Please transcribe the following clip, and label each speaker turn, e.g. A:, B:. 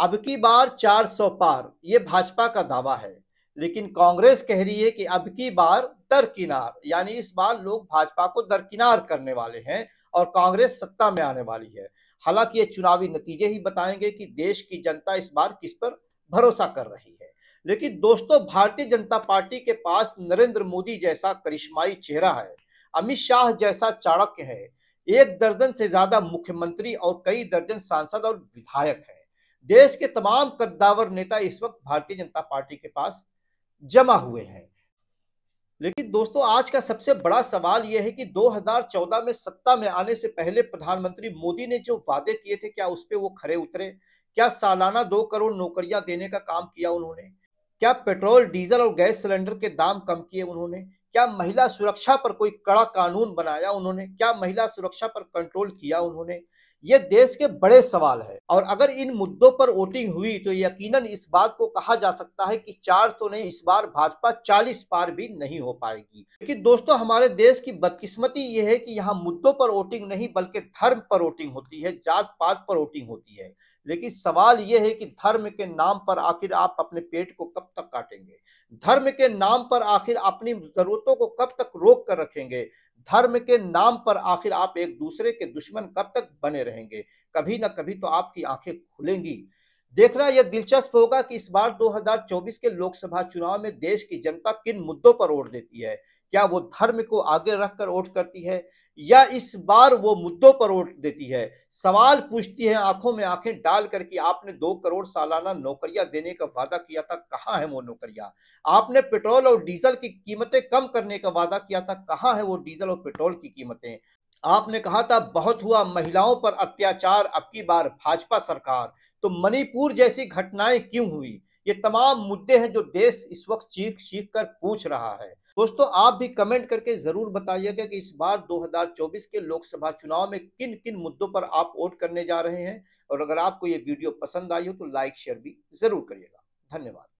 A: अब की बार 400 पार ये भाजपा का दावा है लेकिन कांग्रेस कह रही है कि अब की बार दरकिनार यानी इस बार लोग भाजपा को दरकिनार करने वाले हैं और कांग्रेस सत्ता में आने वाली है हालांकि ये चुनावी नतीजे ही बताएंगे कि देश की जनता इस बार किस पर भरोसा कर रही है लेकिन दोस्तों भारतीय जनता पार्टी के पास नरेंद्र मोदी जैसा करिश्माई चेहरा है अमित शाह जैसा चाणक्य है एक दर्जन से ज्यादा मुख्यमंत्री और कई दर्जन सांसद और विधायक है देश के तमाम कद्दावर नेता इस वक्त भारतीय जनता पार्टी के पास जमा हुए हैं लेकिन दोस्तों आज का सबसे बड़ा सवाल यह है कि 2014 में सत्ता में आने से पहले प्रधानमंत्री मोदी ने जो वादे किए थे क्या उस पर वो खड़े उतरे क्या सालाना दो करोड़ नौकरियां देने का काम किया उन्होंने क्या पेट्रोल डीजल और गैस सिलेंडर के दाम कम किए उन्होंने क्या महिला सुरक्षा पर कोई कड़ा कानून बनाया उन्होंने क्या महिला सुरक्षा पर कंट्रोल किया उन्होंने ये देश के बड़े सवाल है और अगर इन मुद्दों पर वोटिंग हुई तो यकीनन इस बात को कहा जा सकता है कि 400 नहीं इस बार भाजपा 40 पार भी नहीं हो पाएगी लेकिन दोस्तों हमारे देश की बदकिस्मती ये है कि यहाँ मुद्दों पर वोटिंग नहीं बल्कि धर्म पर वोटिंग होती है जात पात पर वोटिंग होती है लेकिन सवाल यह है कि धर्म के नाम पर आखिर आप अपने पेट को कब तक काटेंगे धर्म के नाम पर आखिर अपनी जरूरत जरूरतों को कब तक रोक कर रखेंगे धर्म के नाम पर आखिर आप एक दूसरे के दुश्मन कब तक बने रहेंगे कभी ना कभी तो आपकी आंखें खुलेंगी देखना यह दिलचस्प होगा कि इस बार 2024 के लोकसभा चुनाव में देश की जनता किन मुद्दों पर वोट देती है क्या वो धर्म को आगे रखकर वोट करती है या इस बार वो मुद्दों पर वोट देती है सवाल पूछती है आंखों में आंखें डाल कर कि आपने दो करोड़ सालाना नौकरियां देने का वादा किया था कहाँ है वो नौकरियां आपने पेट्रोल और डीजल की कीमतें कम करने का वादा किया था कहाँ है वो डीजल और पेट्रोल की कीमतें आपने कहा था बहुत हुआ महिलाओं पर अत्याचार अब की बार भाजपा सरकार तो मणिपुर जैसी घटनाएं क्यों हुई ये तमाम मुद्दे हैं जो देश इस वक्त चीख चीख कर पूछ रहा है दोस्तों आप भी कमेंट करके जरूर बताइएगा कि इस बार 2024 के लोकसभा चुनाव में किन किन मुद्दों पर आप वोट करने जा रहे हैं और अगर आपको ये वीडियो पसंद आई हो तो लाइक शेयर भी जरूर करिएगा धन्यवाद